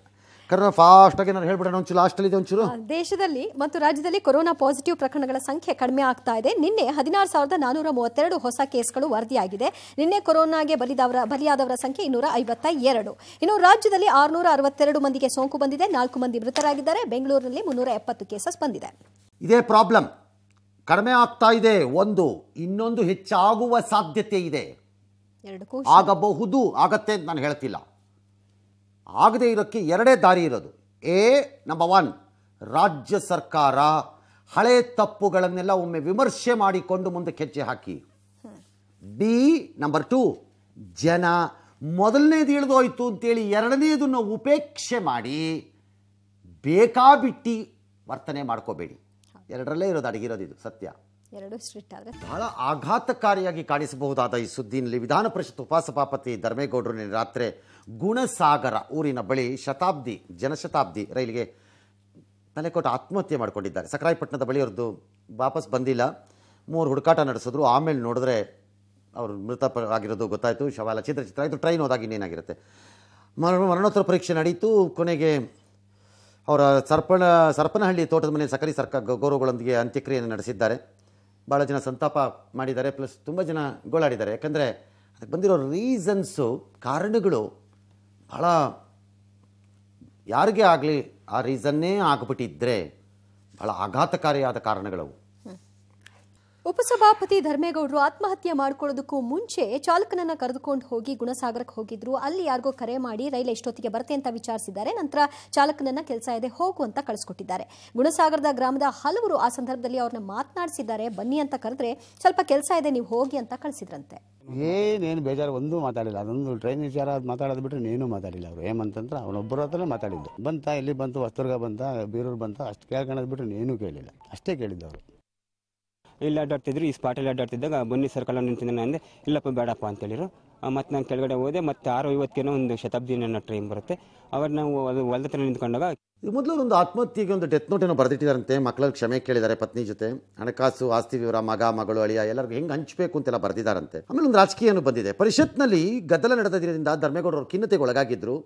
ಕರೋನಾ ಫಾಸ್ಟ್ ಆಗಿ ನಾನು ಹೇಳ್ಬಿಡೋಣ ಒಂಚೂರು ಇದೆ ಒಂಚೂರು ದೇಶದಲ್ಲಿ ಮತ್ತು ರಾಜ್ಯದಲ್ಲಿ ಕೊರೋನಾ ಪಾಸಿಟಿವ್ ಪ್ರಕರಣಗಳ ಸಂಖ್ಯೆ ಕಡಿಮೆ ಆಗ್ತಾ ಇದೆ ನಿನ್ನೆ ಹದಿನಾರು ಸಾವಿರದ ನಾನೂರ ಮೂವತ್ತೆರಡು ಹೊಸ ಕೇಸ್ಗಳು ವರದಿಯಾಗಿದೆ ನಿನ್ನೆ ಕೊರೋನಾಗೆ ಬಲಿದವರ ಬಲಿಯಾದವರ ಸಂಖ್ಯೆ ಇನ್ನೂರ ಐವತ್ತ ಎರಡು ಇನ್ನು ರಾಜ್ಯದಲ್ಲಿ ಆರುನೂರ ಅರವತ್ತೆರಡು ಮಂದಿಗೆ ಸೋಂಕು ಬಂದಿದೆ ನಾಲ್ಕು ಮಂದಿ ಮೃತರಾಗಿದ್ದಾರೆ ಬೆಂಗಳೂರಿನಲ್ಲಿ ಮುನ್ನೂರ ಎಪ್ಪತ್ತು ಕೇಸಸ್ ಬಂದಿದೆ ಇದೇ ಪ್ರಾಬ್ಲಮ್ ಕಡಿಮೆ ಆಗ್ತಾ ಇದೆ ಒಂದು ಇನ್ನೊಂದು ಹೆಚ್ಚಾಗುವ ಸಾಧ್ಯತೆ ಇದೆ ಆಗಬಹುದು ಆಗತ್ತೆ ಅಂತ ನಾನು ಹೇಳ್ತಿಲ್ಲ ಆಗದೇ ಇರೋಕ್ಕೆ ಎರಡೇ ದಾರಿ ಇರೋದು ಎ ನಂಬರ್ ಒನ್ ರಾಜ್ಯ ಸರ್ಕಾರ ಹಳೆ ತಪ್ಪುಗಳನ್ನೆಲ್ಲ ಒಮ್ಮೆ ವಿಮರ್ಶೆ ಮಾಡಿಕೊಂಡು ಮುಂದಕ್ಕೆ ಹೆಜ್ಜೆ ಹಾಕಿ ಬಿ ನಂಬರ್ ಟು ಜನ ಮೊದಲನೇದು ಇಳಿದೋಯ್ತು ಅಂತೇಳಿ ಎರಡನೇದನ್ನು ಉಪೇಕ್ಷೆ ಮಾಡಿ ಬೇಕಾಬಿಟ್ಟಿ ವರ್ತನೆ ಮಾಡ್ಕೋಬೇಡಿ ಎರಡರಲ್ಲೇ ಇರೋದು ಅಡಗಿರೋದು ಇದು ಸತ್ಯ ಎರಡು ಸ್ಟ್ರಿಟ್ ಆದರೆ ಬಹಳ ಆಘಾತಕಾರಿಯಾಗಿ ಕಾಣಿಸಬಹುದಾದ ಈ ಸುದ್ದಿನಲ್ಲಿ ವಿಧಾನ ಪರಿಷತ್ ಉಪಸಭಾಪತಿ ಧರ್ಮೇಗೌಡರು ನಿನ್ನೆ ರಾತ್ರಿ ಗುಣಸಾಗರ ಊರಿನ ಬಳಿ ಶತಾಬ್ದಿ ಜನಶತಾಬ್ದಿ ರೈಲಿಗೆ ತಲೆಕೋಟ ಆತ್ಮಹತ್ಯೆ ಮಾಡಿಕೊಂಡಿದ್ದಾರೆ ಸಕರಾಯಿಪಟ್ಟಣದ ಬಳಿ ಅವ್ರದ್ದು ವಾಪಸ್ ಬಂದಿಲ್ಲ ಮೂವರು ಹುಡುಕಾಟ ನಡೆಸಿದ್ರು ಆಮೇಲೆ ನೋಡಿದ್ರೆ ಅವರು ಮೃತ ಆಗಿರೋದು ಗೊತ್ತಾಯಿತು ಶವಾಲ ಚಿತ್ರ ಚಿತ್ರ ಆಯಿತು ಟ್ರೈನ್ ಹೋದಾಗ ಇನ್ನೇನಾಗಿರುತ್ತೆ ಮರಣ ಮರಣೋತ್ತರ ಪರೀಕ್ಷೆ ನಡೀತು ಕೊನೆಗೆ ಅವರ ಸರ್ಪಣ ಸರ್ಪನಹಳ್ಳಿ ತೋಟದ ಮನೆ ಸಕರಿ ಸರ್ಕ ಗೌರವಗಳೊಂದಿಗೆ ಅಂತ್ಯಕ್ರಿಯೆಯನ್ನು ನಡೆಸಿದ್ದಾರೆ ಭಾಳ ಜನ ಸಂತಾಪ ಮಾಡಿದ್ದಾರೆ ಪ್ಲಸ್ ತುಂಬ ಜನ ಗೋಳಾಡಿದ್ದಾರೆ ಯಾಕಂದರೆ ಅದಕ್ಕೆ ಬಂದಿರೋ ರೀಸನ್ಸು ಕಾರಣಗಳು ಭಾಳ ಯಾರಿಗೆ ಆಗಲಿ ಆ ರೀಸನ್ನೇ ಆಗ್ಬಿಟ್ಟಿದ್ದರೆ ಭಾಳ ಆಘಾತಕಾರಿಯಾದ ಕಾರಣಗಳವು ಉಪಸಭಾಪತಿ ಧರ್ಮೇಗೌಡರು ಆತ್ಮಹತ್ಯೆ ಮಾಡ್ಕೊಳ್ಳೋದಕ್ಕೂ ಮುಂಚೆ ಚಾಲಕನನ್ನ ಕರೆದುಕೊಂಡು ಹೋಗಿ ಗುಣಸಾಗರಕ್ಕೆ ಹೋಗಿದ್ರು ಅಲ್ಲಿ ಯಾರಿಗೋ ಕರೆ ಮಾಡಿ ರೈಲು ಎಷ್ಟೊತ್ತಿಗೆ ಬರುತ್ತೆ ಅಂತ ವಿಚಾರಿಸಿದ್ದಾರೆ ನಂತರ ಚಾಲಕನನ್ನ ಕೆಲಸ ಇದೆ ಹೋಗು ಅಂತ ಕಳಿಸ್ಕೊಟ್ಟಿದ್ದಾರೆ ಗುಣಸಾಗರದ ಗ್ರಾಮದ ಹಲವರು ಆ ಸಂದರ್ಭದಲ್ಲಿ ಅವ್ರನ್ನ ಮಾತನಾಡಿಸಿದ್ದಾರೆ ಬನ್ನಿ ಅಂತ ಕರೆದ್ರೆ ಸ್ವಲ್ಪ ಕೆಲಸ ಇದೆ ನೀವು ಹೋಗಿ ಅಂತ ಕಳಿಸಿದ್ರಂತೆ ಏನೇನು ಬೇಜಾರು ಒಂದು ಮಾತಾಡಿಲ್ಲ ಅದೊಂದು ಟ್ರೈನ್ ವಿಚಾರ ಮಾತಾಡೋದು ಬಿಟ್ಟರೆ ನೀನು ಮಾತಾಡಿಲ್ಲ ಅವರು ಏಮಂತಂದ್ರೆ ಅವನೊಬ್ಬರ ಹತ್ರ ಮಾತಾಡಿದ್ದು ಬಂತ ಇಲ್ಲಿ ಬಂತು ಹೊಸ್ತುರ್ಗ ಬಂತ ಬೀರೂರು ಬಂತ ಅಷ್ಟು ಕೇಳ್ಕೊಳ್ಳೋದು ಬಿಟ್ಟರೆ ನೀನು ಕೇಳಿಲ್ಲ ಅಷ್ಟೇ ಕೇಳಿದ್ದು ಅವರು ಇಲ್ಲಿ ಅಡ್ಡಾಡ್ತಿದ್ರು ಈ ಸ್ಪಾಟಲ್ಲಿ ಅಡ್ಡಾಡ್ತಿದ್ದಾಗ ಬನ್ನಿ ಸರ್ಕಲ್ ನಿಂತಿದ್ದೇನೆ ನಾನು ಇಲ್ಲಪ್ಪ ಬೇಡಪ್ಪ ಅಂತೇಳಿರು ಮತ್ತು ನಾನು ಕೆಳಗಡೆ ಹೋದೆ ಮತ್ತೆ ಆರು ಐವತ್ತೇನೋ ಒಂದು ಶತಾಬ್ದಿ ನನ್ನ ಟ್ರೈನ್ ಬರುತ್ತೆ ಅವಾಗ ನಾವು ಅದು ಹೊಲದತ್ರ ನಿಂತ್ಕೊಂಡಾಗ ಮೊದಲು ಒಂದು ಆತ್ಮಹತ್ಯೆಗೆ ಒಂದು ಡೆತ್ ನೋಟ್ ಏನೋ ಬರೆದಿಟ್ಟಿದಾರಂತೆ ಮಕ್ಕಳಲ್ಲಿ ಕ್ಷಮೆ ಕೇಳಿದ್ದಾರೆ ಪತ್ನಿ ಜೊತೆ ಹಣಕಾಸು ಆಸ್ತಿ ವಿವರ ಮಗ ಮಗಳು ಅಳಿಯ ಎಲ್ಲರಿಗೂ ಹೆಂಗೆ ಹಂಚಬೇಕು ಅಂತೆಲ್ಲ ಬರೆದಿದ್ದಾರಂತೆ ಆಮೇಲೆ ಒಂದು ರಾಜಕೀಯನೂ ಬಂದಿದೆ ಪರಿಷತ್ನಲ್ಲಿ ಗದ್ದಲ ಧರ್ಮೇಗೌಡ ಧರ್ಮೇಗೌಡರು ಖಿನ್ನತೆಗೆ ಒಳಗಾಗಿದ್ದರು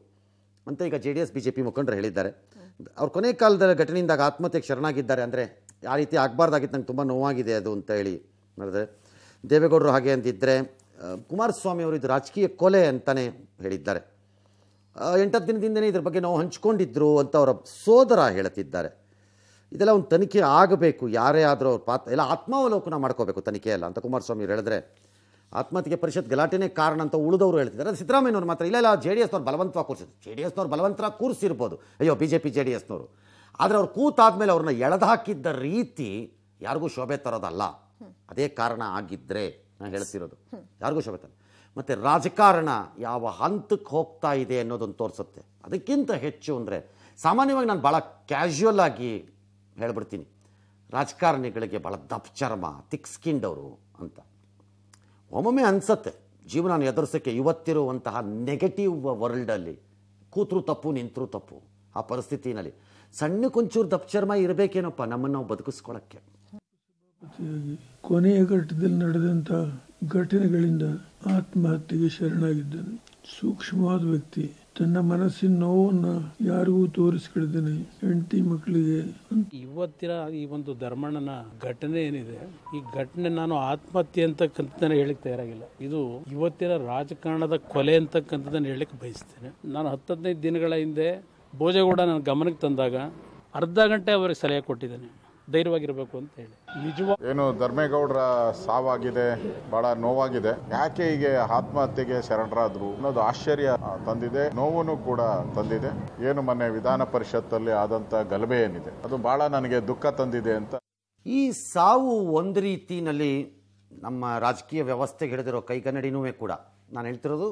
ಅಂತ ಈಗ J D S B J P ಮುಖಂಡರು ಹೇಳಿದ್ದಾರೆ ಅವ್ರ ಕೊನೆ ಕಾಲದ ಘಟನೆಯಿಂದಾಗ ಆತ್ಮಹತ್ಯೆಗೆ ಶರಣಾಗಿದ್ದಾರೆ ಅಂದರೆ ಆ ರೀತಿ ಆಗಬಾರ್ದಾಗಿತ್ತು ನಂಗೆ ತುಂಬ ನೋವಾಗಿದೆ ಅದು ಅಂತ ಹೇಳಿ ನೋಡಿದ್ರೆ ದೇವೇಗೌಡರು ಹಾಗೆ ಅಂತಿದ್ದರೆ ಕುಮಾರಸ್ವಾಮಿ ಅವರು ಇದು ರಾಜಕೀಯ ಕೊಲೆ ಅಂತಲೇ ಹೇಳಿದ್ದಾರೆ ಎಂಟತ್ತು ದಿನದಿಂದನೇ ಇದ್ರ ಬಗ್ಗೆ ನಾವು ಹಂಚ್ಕೊಂಡಿದ್ರು ಅಂತ ಅವರ ಸೋದರ ಹೇಳುತ್ತಿದ್ದಾರೆ ಇದೆಲ್ಲ ಒಂದು ತನಿಖೆ ಆಗಬೇಕು ಯಾರೇ ಆದರೂ ಅವ್ರ ಪಾತ್ರ ಎಲ್ಲ ಆತ್ಮಾವಲೋಕನ ಮಾಡ್ಕೋಬೇಕು ತನಿಖೆಯಲ್ಲ ಅಂತ ಕುಮಾರಸ್ವಾಮಿ ಅವರು ಹೇಳಿದ್ರೆ ಆತ್ಮಹತ್ಯೆ ಪರಿಷತ್ ಗಲಾಟೆನೇ ಕಾರಣ ಅಂತ ಉಳಿದವರು ಹೇಳ್ತಿದ್ದಾರೆ ಅದು ಮಾತ್ರ ಇಲ್ಲ ಇಲ್ಲ ಜೆ ಡಿ ಎಸ್ನವ್ರು ಬಲವಂತವಾಗಿ ಕೂರಿಸಿದ್ರು ಜೆ ಡಿ ಎಸ್ನವ್ರು ಬಲವಂತರ ಕೂರಿಸಿರ್ಬೋದು ಅಯ್ಯೋ B J P J D ಎಸ್ನವರು ಆದರೆ ಅವ್ರು ಕೂತಾದ್ಮೇಲೆ ಅವ್ರನ್ನ ಎಳೆದಾಕಿದ್ದ ರೀತಿ ಯಾರಿಗೂ ಶೋಭೆ ತರೋದಲ್ಲ ಅದೇ ಕಾರಣ ಆಗಿದ್ದರೆ ನಾನು ಹೇಳ್ತಿರೋದು ಯಾರಿಗೂ ಶೋಭೆ ತರ ಮತ್ತು ರಾಜಕಾರಣ ಯಾವ ಹಂತಕ್ಕೆ ಹೋಗ್ತಾ ಇದೆ ಅನ್ನೋದನ್ನು ತೋರಿಸುತ್ತೆ ಅದಕ್ಕಿಂತ ಹೆಚ್ಚು ಅಂದರೆ ಸಾಮಾನ್ಯವಾಗಿ ನಾನು ಭಾಳ ಕ್ಯಾಶುವಲ್ ಆಗಿ ಹೇಳ್ಬಿಡ್ತೀನಿ ರಾಜಕಾರಣಿಗಳಿಗೆ ಭಾಳ ದಪ್ ಚರ್ಮ ತಿಕ್ಸ್ಕಿಂಡವರು ಅಂತ ಒಮ್ಮೊಮ್ಮೆ ಅನಿಸತ್ತೆ ಜೀವನ ಎದುರಿಸೋಕ್ಕೆ ಇವತ್ತಿರುವಂತಹ ನೆಗೆಟಿವ್ ವರ್ಲ್ಡಲ್ಲಿ ಕೂತರು ತಪ್ಪು ನಿಂತರೂ ತಪ್ಪು ಆ ಪರಿಸ್ಥಿತಿನಲ್ಲಿ ಸಣ್ಣ ದಪ್ಪ ಚರ್ಮ ಇರಬೇಕೇನಪ್ಪ ನಮ್ಮನ್ನು ನಾವು ಬದುಕಿಸ್ಕೊಳಕ್ಕೆ ಕೊನೆಯ ಘಟ್ಟದಲ್ಲಿ ನಡೆದಂಥ ಘಟನೆಗಳಿಂದ ಆತ್ಮಹತ್ಯೆಗೆ ಶರಣಾಗಿದ್ದಾನೆ ಸೂಕ್ಷ್ಮವಾದ ವ್ಯಕ್ತಿ ತನ್ನ ಮನಸ್ಸಿನ ನೋವನ್ನು ಯಾರಿಗೂ ತೋರಿಸ್ಕೊಳ್ತೇನೆ ಹೆಂಡತಿ ಮಕ್ಕಳಿಗೆ ಇವತ್ತಿನ ಈ ಒಂದು ಧರ್ಮಣ್ಣನ ಘಟನೆ ಏನಿದೆ ಈ ಘಟನೆ ನಾನು ಆತ್ಮಹತ್ಯೆ ಅಂತಕ್ಕಂಥದ್ದನ್ನು ಹೇಳಿಕ್ ತಯಾರಾಗಿಲ್ಲ ಇದು ಇವತ್ತಿನ ರಾಜಕಾರಣದ ಕೊಲೆ ಅಂತಕ್ಕಂಥದ್ದನ್ನು ಹೇಳಕ್ಕೆ ಬಯಸ್ತೇನೆ ನಾನು ಹತ್ತದೈದು ದಿನಗಳ ಹಿಂದೆ ಭೋಜೇಗೌಡ ನನ್ನ ಗಮನಕ್ಕೆ ತಂದಾಗ ಅರ್ಧ ಗಂಟೆ ಅವರಿಗೆ ಸಲಹೆ ಕೊಟ್ಟಿದ್ದೇನೆ ಧೈರ್ಯವಾಗಿರಬೇಕು ಅಂತ ಹೇಳಿ ನಿಜವ ಏನು ಧರ್ಮೇಗೌಡರ ಸಾವಾಗಿದೆ ಬಹಳ ನೋವಾಗಿದೆ ಯಾಕೆ ಹೀಗೆ ಆತ್ಮಹತ್ಯೆಗೆ ಶರಣರಾದ್ರು ಅನ್ನೋದು ಆಶ್ಚರ್ಯ ತಂದಿದೆ ನೋವನ್ನು ಕೂಡ ತಂದಿದೆ ಏನು ಮೊನ್ನೆ ವಿಧಾನ ಪರಿಷತ್ತಲ್ಲಿ ಆದಂತ ಗಲಭೆ ಏನಿದೆ ಅದು ಬಹಳ ನನಗೆ ದುಃಖ ತಂದಿದೆ ಅಂತ ಈ ಸಾವು ಒಂದು ರೀತಿನಲ್ಲಿ ನಮ್ಮ ರಾಜಕೀಯ ವ್ಯವಸ್ಥೆಗೆ ಹಿಡಿದಿರೋ ಕೈಗನ್ನಡಿನೂ ಕೂಡ ನಾನು ಹೇಳ್ತಿರೋದು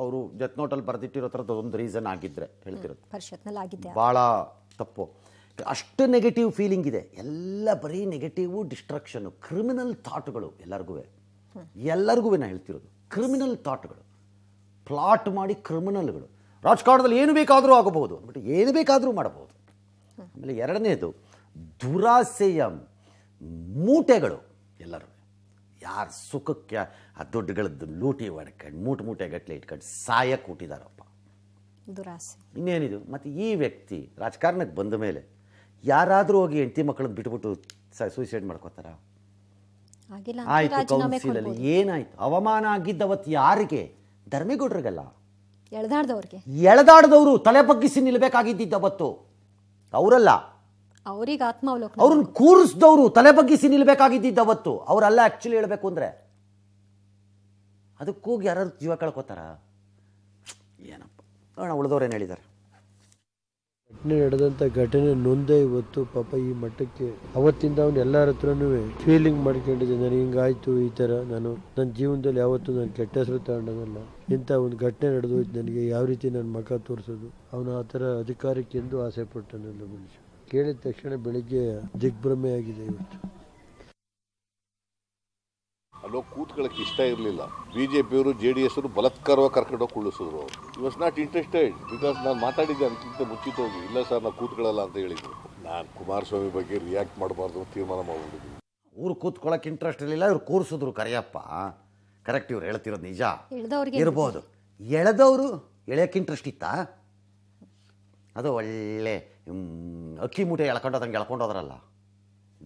ಅವರು ಜತ್ನೋಟಲ್ಲಿ ಬರೆದಿಟ್ಟಿರೋ ಥರದ್ದು ಒಂದು ರೀಸನ್ ಆಗಿದ್ದರೆ ಹೇಳ್ತಿರೋದು ಭಾಳ ತಪ್ಪು ಅಷ್ಟು ನೆಗೆಟಿವ್ ಫೀಲಿಂಗ್ ಇದೆ ಎಲ್ಲ ಬರೀ ನೆಗೆಟಿವ್ ಡಿಸ್ಟ್ರಕ್ಷನು ಕ್ರಿಮಿನಲ್ ಥಾಟ್ಗಳು ಎಲ್ಲರಿಗೂ ಎಲ್ಲರಿಗೂ ನಾನು ಹೇಳ್ತಿರೋದು ಕ್ರಿಮಿನಲ್ ಥಾಟ್ಗಳು ಪ್ಲಾಟ್ ಮಾಡಿ ಕ್ರಿಮಿನಲ್ಗಳು ರಾಜಕಾರಣದಲ್ಲಿ ಏನು ಬೇಕಾದರೂ ಆಗಬಹುದು ಅಂದ್ಬಿಟ್ಟು ಏನು ಬೇಕಾದರೂ ಮಾಡಬಹುದು ಆಮೇಲೆ ಎರಡನೇದು ದುರಾಸೆಯ ಮೂಟೆಗಳು ಎಲ್ಲರೂ ಯಾರು ಸುಖಕ್ಕೆ ಆ ದೊಡ್ಡಗಳದ್ದು ಲೂಟಿ ಹೊಡ್ಕೊಂಡು ಮೂಟು ಮೂಟೆ ಗಟ್ಟಲೆ ಇಟ್ಕೊಂಡು ಸಾಯ ಕೂಟಿದಾರಪ್ಪ ದುರಾಸೆ ಇನ್ನೇನಿದು ಮತ್ತು ಈ ವ್ಯಕ್ತಿ ರಾಜಕಾರಣಕ್ಕೆ ಬಂದ ಮೇಲೆ ಯಾರಾದರೂ ಹೋಗಿ ಹೆಂಡತಿ ಮಕ್ಕಳನ್ನ ಬಿಟ್ಬಿಟ್ಟು ಸೂಸೈಡ್ ಮಾಡ್ಕೋತಾರ ಆಯಿತು ಕೌನ್ಸಿಲಲ್ಲಿ ಏನಾಯ್ತು ಅವಮಾನ ಆಗಿದ್ದ ಯಾರಿಗೆ ಧರ್ಮಿಗೌಡ್ರಿಗಲ್ಲ ಎಳೆದಾಡ್ದವ್ರಿಗೆ ಎಳೆದಾಡ್ದವರು ತಲೆ ಬಗ್ಗಿಸಿ ನಿಲ್ಬೇಕಾಗಿದ್ದಿದ್ದ ಅವತ್ತು ಅವರಲ್ಲ ಅವ್ರಿಗೆ ಆತ್ಮಾವಲೋಕ ಅವ್ರನ್ನ ಕೂರಿಸ್ದವ್ರು ತಲೆ ಬಗ್ಗಿಸಿ ನಿಲ್ಬೇಕಾಗಿದ್ದಿದ್ದು ಅವತ್ತು ಅವರೆಲ್ಲ ಆ್ಯಕ್ಚುಲಿ ಹೇಳಬೇಕು ಅಂದರೆ ಅದಕ್ಕೆ ಹೋಗಿ ಯಾರಾದ್ರು ಜೀವ ಕಳ್ಕೋತಾರ ಏನಪ್ಪ ನೋಡೋಣ ಉಳಿದವ್ರು ಏನು ಹೇಳಿದ್ದಾರೆ ಘಟನೆ ನಡೆದಂಥ ಘಟನೆ ನೊಂದೇ ಇವತ್ತು ಪಾಪ ಈ ಮಟ್ಟಕ್ಕೆ ಅವತ್ತಿಂದ ಅವನು ಎಲ್ಲರ ಹತ್ರನೂ ಫೀಲಿಂಗ್ ಮಾಡ್ಕೊಂಡಿದ್ದೆ ನನಗೆ ಹಿಂಗಾಯ್ತು ಈ ಥರ ನಾನು ನನ್ನ ಜೀವನದಲ್ಲಿ ಯಾವತ್ತೂ ನಾನು ಕೆಟ್ಟ ಹೆಸರು ತಗೊಂಡಲ್ಲ ಇಂಥ ಒಂದು ಘಟನೆ ನಡೆದೋಯ್ತು ನನಗೆ ಯಾವ ರೀತಿ ನನ್ನ ಮಖ ತೋರಿಸೋದು ಅವನು ಆ ಥರ ಅಧಿಕಾರಕ್ಕೆಂದು ಆಸೆ ಪಟ್ಟನಲ್ಲ ಮನುಷ್ಯ ಕೇಳಿದ ತಕ್ಷಣ ಬೆಳಿಗ್ಗೆ ದಿಗ್ಭ್ರಮೆ ಆಗಿದೆ ಇವತ್ತು ಅಲ್ಲೋ ಕೂತ್ಕೊಳ್ಳೋಕೆ ಇಷ್ಟ ಇರಲಿಲ್ಲ ಬಿ ಜೆ ಡಿ ಎಸ್ ಬಲತ್ಕಾರವಾಗಿ ಹೋಗಿ ಕುಳ್ಳಿಸಿದ್ರು ಅವರು he was not interested because ನಾನು ಮಾತಾಡಿದ್ದೆ ಅದಕ್ಕಿಂತ ಹೋಗಿ ಇಲ್ಲ ಸರ್ ನಾವು ಕೂತ್ಕೊಳ್ಳಲ್ಲ ಅಂತ ಹೇಳಿದ್ರು ನಾನು ಕುಮಾರಸ್ವಾಮಿ ಬಗ್ಗೆ ರಿಯಾಕ್ಟ್ ಮಾಡಬಾರ್ದು ತೀರ್ಮಾನ ಮಾಡಿಬಿಟ್ಟಿದ್ದೀನಿ ಊರು ಕೂತ್ಕೊಳ್ಳೋಕೆ ಇಂಟ್ರೆಸ್ಟ್ ಇರಲಿಲ್ಲ ಇವ್ರು ಕೂರಿಸಿದ್ರು ಕರಿಯಪ್ಪ ಕರೆಕ್ಟ್ ಇವ್ರು ಹೇಳ್ತಿರೋದು ನಿಜ ಇರ್ಬೋದು ಎಳೆದವರು ಎಳೆಯಕ್ಕೆ ಇಂಟ್ರೆಸ್ಟ್ ಇತ್ತಾ ಅದು ಒಳ್ಳೆ ಅಕ್ಕಿ ಮೂಟೆ ಎಳ್ಕೊಂಡೋದಂಗೆ ಎಳ್ಕೊಂಡೋದ್ರಲ್ಲ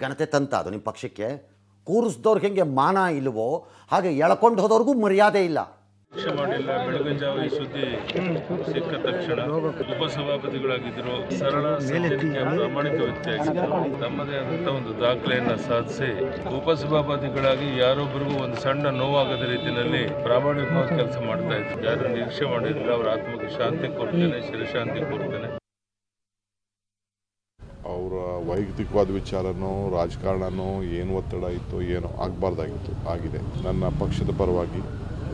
ಘನತೆ ತಂತ ಅದು ನಿಮ್ಮ ಪಕ್ಷಕ್ಕೆ ಕೂರಿಸ್ದವ್ರಿಗೆ ಹೆಂಗೆ ಮಾನ ಇಲ್ವೋ ಹಾಗೆ ಎಳ್ಕೊಂಡು ಹೋದವ್ರಿಗೂ ಮರ್ಯಾದೆ ಇಲ್ಲ ಮಾಡಿಲ್ಲ ಬೆಳಗಿನ ಜಾವ ಈ ಸುದ್ದಿ ಸಿಕ್ಕ ತಕ್ಷಣ ಉಪಸಭಾಪತಿಗಳಾಗಿದ್ದರು ಸರಳ ಪ್ರಾಮಾಣಿಕ ತಮ್ಮದೇ ಆದಂಥ ಒಂದು ದಾಖಲೆಯನ್ನು ಸಾಧಿಸಿ ಉಪಸಭಾಪತಿಗಳಾಗಿ ಯಾರೊಬ್ಬರಿಗೂ ಒಂದು ಸಣ್ಣ ನೋವಾಗದ ರೀತಿಯಲ್ಲಿ ಪ್ರಾಮಾಣಿಕವಾಗಿ ಕೆಲಸ ಮಾಡ್ತಾ ಇದ್ರು ಯಾರು ನಿರೀಕ್ಷೆ ಮಾಡಿದ್ರು ಅವ್ರ ಆತ್ಮಕ್ಕೆ ಶಾಂತಿ ಕೊಡ್ತೇನೆ ಶಿರಶಾಂತಿ ಕೊಡ್ತೇನೆ ವೈಯಕ್ತಿಕವಾದ ವಿಚಾರನೋ ರಾಜಕಾರಣನೋ ಏನು ಒತ್ತಡ ಇತ್ತು ಏನೋ ಆಗಬಾರ್ದಾಗಿತ್ತು ಆಗಿದೆ ನನ್ನ ಪಕ್ಷದ ಪರವಾಗಿ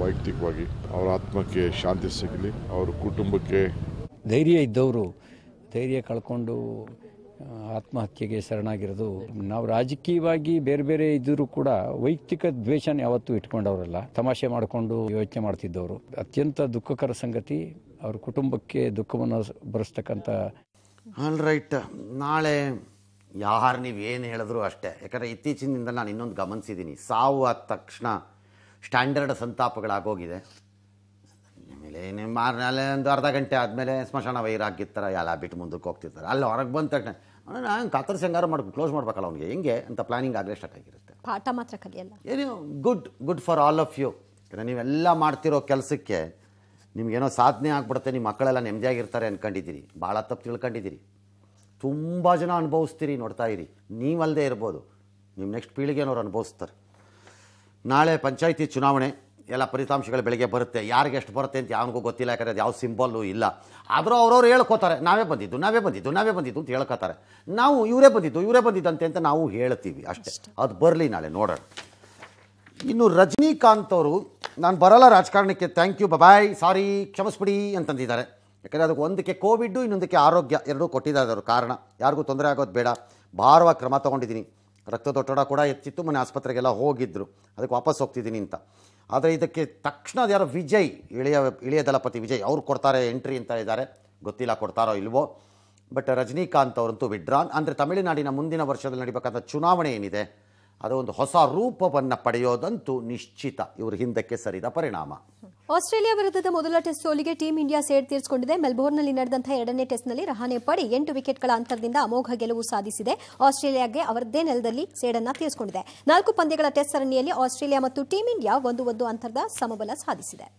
ವೈಯಕ್ತಿಕವಾಗಿ ಅವರ ಆತ್ಮಕ್ಕೆ ಶಾಂತಿ ಸಿಗಲಿ ಅವರ ಕುಟುಂಬಕ್ಕೆ ಧೈರ್ಯ ಇದ್ದವರು ಧೈರ್ಯ ಕಳ್ಕೊಂಡು ಆತ್ಮಹತ್ಯೆಗೆ ಶರಣಾಗಿರೋದು ನಾವು ರಾಜಕೀಯವಾಗಿ ಬೇರೆ ಬೇರೆ ಇದ್ದರೂ ಕೂಡ ವೈಯಕ್ತಿಕ ದ್ವೇಷನ ಯಾವತ್ತೂ ಇಟ್ಕೊಂಡವರಲ್ಲ ತಮಾಷೆ ಮಾಡಿಕೊಂಡು ಯೋಚನೆ ಮಾಡ್ತಿದ್ದವರು ಅತ್ಯಂತ ದುಃಖಕರ ಸಂಗತಿ ಅವ್ರ ಕುಟುಂಬಕ್ಕೆ ದುಃಖವನ್ನು ಬರೆಸ್ತಕ್ಕಂಥ ಆಲ್ ರೈಟ್ ನಾಳೆ ಯಾರು ನೀವೇನು ಹೇಳಿದ್ರು ಅಷ್ಟೇ ಯಾಕಂದರೆ ಇತ್ತೀಚಿನಿಂದ ನಾನು ಇನ್ನೊಂದು ಗಮನಿಸಿದ್ದೀನಿ ಸಾವು ಆದ ತಕ್ಷಣ ಸ್ಟ್ಯಾಂಡರ್ಡ್ ಸಂತಾಪಗಳಾಗೋಗಿದೆ ಆಮೇಲೆ ಮಾರನಾಲೆ ಒಂದು ಅರ್ಧ ಗಂಟೆ ಆದಮೇಲೆ ಸ್ಮಶಾನ ವೈರಾಗಿತ್ತರ ಎಲ್ಲ ಬಿಟ್ಟು ಮುಂದಕ್ಕೆ ಹೋಗ್ತಿರ್ತಾರೆ ಅಲ್ಲಿ ಹೊರಗೆ ಬಂದ ತಕ್ಷಣ ನಾನು ಕಾತರ ಶೃಂಗಾರ ಮಾಡ್ಬೇಕು ಕ್ಲೋಸ್ ಮಾಡ್ಬೇಕಲ್ಲ ಅವ್ನಿಗೆ ಹೆಂಗೆ ಅಂತ ಪ್ಲಾನಿಂಗ್ ಆಗಲೇ ಸ್ಟಾರ್ಟ್ ಆಗಿರುತ್ತೆ ಪಾಠ ಮಾತ್ರ ಕಲಿಯಲ್ಲ ಏನು good good for all of you ಯಾಕಂದರೆ ನೀವೆಲ್ಲ ಮಾಡ್ತಿರೋ ಕೆಲಸಕ್ಕೆ ನಿಮಗೇನೋ ಸಾಧನೆ ಆಗ್ಬಿಡುತ್ತೆ ನಿಮ್ಮ ಮಕ್ಕಳೆಲ್ಲ ನೆಮ್ಮದಿಯಾಗಿರ್ತಾರೆ ಅಂದ್ಕೊಂಡಿದ್ದೀರಿ ಭಾಳ ತಪ್ಪು ತಿಳ್ಕೊಂಡಿದ್ದೀರಿ ತುಂಬ ಜನ ಅನುಭವಿಸ್ತೀರಿ ನೋಡ್ತಾ ಇರಿ ನೀವಲ್ಲದೆ ಇರ್ಬೋದು ನಿಮ್ಮ ನೆಕ್ಸ್ಟ್ ಪೀಳಿಗೆನವ್ರು ಅನುಭವಿಸ್ತಾರೆ ನಾಳೆ ಪಂಚಾಯಿತಿ ಚುನಾವಣೆ ಎಲ್ಲ ಫಲಿತಾಂಶಗಳು ಬೆಳಗ್ಗೆ ಬರುತ್ತೆ ಯಾರಿಗೆ ಎಷ್ಟು ಬರುತ್ತೆ ಅಂತ ಯಾವನಿಗೂ ಗೊತ್ತಿಲ್ಲ ಯಾಕಂದರೆ ಅದು ಯಾವ ಸಿಂಬಲ್ಲು ಇಲ್ಲ ಆದರೂ ಅವ್ರವ್ರು ಹೇಳ್ಕೋತಾರೆ ನಾವೇ ಬಂದಿದ್ದು ನಾವೇ ಬಂದಿದ್ದು ನಾವೇ ಬಂದಿದ್ದು ಅಂತ ಹೇಳ್ಕೋತಾರೆ ನಾವು ಇವರೇ ಬಂದಿದ್ದು ಇವರೇ ಬಂದಿದ್ದಂತೆ ಅಂತ ನಾವು ಹೇಳ್ತೀವಿ ಅಷ್ಟೇ ಅದು ಬರಲಿ ನಾಳೆ ನೋಡೋಣ ಇನ್ನು ರಜನಿಕಾಂತ್ ಅವರು ನಾನು ಬರಲ್ಲ ರಾಜಕಾರಣಕ್ಕೆ ಥ್ಯಾಂಕ್ ಯು ಬಬಾಯ್ ಸಾರಿ ಕ್ಷಮಿಸ್ಬಿಡಿ ಅಂತಂದಿದ್ದಾರೆ ಯಾಕಂದರೆ ಅದಕ್ಕೆ ಒಂದಕ್ಕೆ ಕೋವಿಡ್ಡು ಇನ್ನೊಂದಕ್ಕೆ ಆರೋಗ್ಯ ಎರಡೂ ಕೊಟ್ಟಿದ್ದಾರೆ ಅವರು ಕಾರಣ ಯಾರಿಗೂ ತೊಂದರೆ ಆಗೋದು ಬೇಡ ಭಾರವಾಗಿ ಕ್ರಮ ತೊಗೊಂಡಿದ್ದೀನಿ ರಕ್ತದೊಟ್ಟಡ ಕೂಡ ಹೆಚ್ಚಿತ್ತು ಮನೆ ಆಸ್ಪತ್ರೆಗೆಲ್ಲ ಹೋಗಿದ್ದರು ಅದಕ್ಕೆ ವಾಪಸ್ ಹೋಗ್ತಿದ್ದೀನಿ ಅಂತ ಆದರೆ ಇದಕ್ಕೆ ತಕ್ಷಣ ಯಾರೋ ವಿಜಯ್ ಇಳಿಯ ಇಳಿಯ ದಳಪತಿ ವಿಜಯ್ ಅವ್ರು ಕೊಡ್ತಾರೆ ಎಂಟ್ರಿ ಅಂತ ಇದ್ದಾರೆ ಗೊತ್ತಿಲ್ಲ ಕೊಡ್ತಾರೋ ಇಲ್ವೋ ಬಟ್ ರಜನಿಕಾಂತ್ ಅವರಂತೂ ವಿಡ್ರಾನ್ ಅಂದರೆ ತಮಿಳುನಾಡಿನ ಮುಂದಿನ ವರ್ಷದಲ್ಲಿ ನಡಿಬೇಕಾದ ಚುನಾವಣೆ ಏನಿದೆ ಒಂದು ಹೊಸ ರೂಪವನ್ನು ಪಡೆಯೋದಂತೂ ನಿಶ್ಚಿತ ಇವರು ಹಿಂದಕ್ಕೆ ಸರಿದ ಪರಿಣಾಮ ಆಸ್ಟ್ರೇಲಿಯಾ ವಿರುದ್ಧದ ಮೊದಲ ಟೆಸ್ಟ್ ಸೋಲಿಗೆ ಟೀಂ ಇಂಡಿಯಾ ಸೇಡ್ ತೀರಿಸಿಕೊಂಡಿದೆ ಮೆಲ್ಬೋರ್ನ್ನಲ್ಲಿ ನಡೆದಂತಹ ಎರಡನೇ ಟೆಸ್ಟ್ನಲ್ಲಿ ರಹಾನೆ ಪಡಿ ಎಂಟು ವಿಕೆಟ್ಗಳ ಅಂತರದಿಂದ ಅಮೋಘ ಗೆಲುವು ಸಾಧಿಸಿದೆ ಆಸ್ಟ್ರೇಲಿಯಾಗೆ ಅವರದ್ದೇ ನೆಲದಲ್ಲಿ ಸೇಡನ್ನು ತೀರಿಸಿಕೊಂಡಿದೆ ನಾಲ್ಕು ಪಂದ್ಯಗಳ ಟೆಸ್ಟ್ ಸರಣಿಯಲ್ಲಿ ಆಸ್ಟ್ರೇಲಿಯಾ ಮತ್ತು ಟೀಂ ಇಂಡಿಯಾ ಒಂದು ಒಂದು ಅಂತರದ ಸಮಬಲ ಸಾಧಿಸಿದೆ